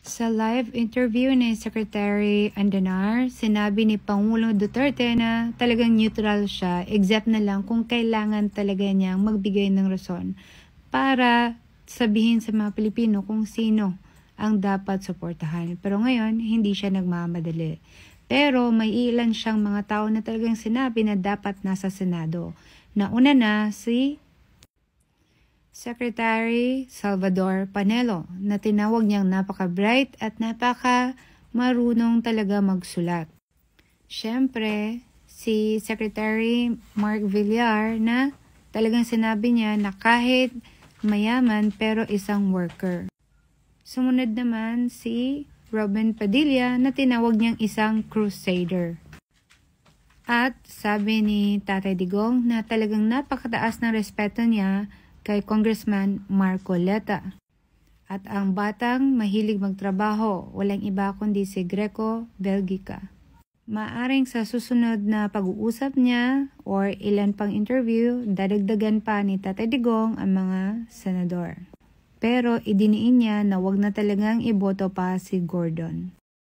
Sa live interview ni Secretary Andanar, sinabi ni Pangulong Duterte na talagang neutral siya, except na lang kung kailangan talaga niyang magbigay ng rason para sabihin sa mga Pilipino kung sino ang dapat suportahan. Pero ngayon, hindi siya nagmamadali. Pero may ilan siyang mga tao na talagang sinabi na dapat nasa Senado. Nauna na si Secretary Salvador Panelo na tinawag niyang napaka-bright at napaka-marunong talaga magsulat. Siyempre, si Secretary Mark Villar na talagang sinabi niya na kahit mayaman pero isang worker. Sumunod naman si Robin Padilla na tinawag niyang isang crusader. At sabi ni Tatay Digong na talagang napakataas ng respeto niya kay Congressman Marco Leta. At ang batang mahilig magtrabaho, walang iba kundi si Greco Belgica. Maaring sa susunod na pag-uusap niya or ilan pang interview, dadagdagan pa ni Tatay Digong ang mga senador. Pero idiniin niya na wag na talagang iboto pa si Gordon.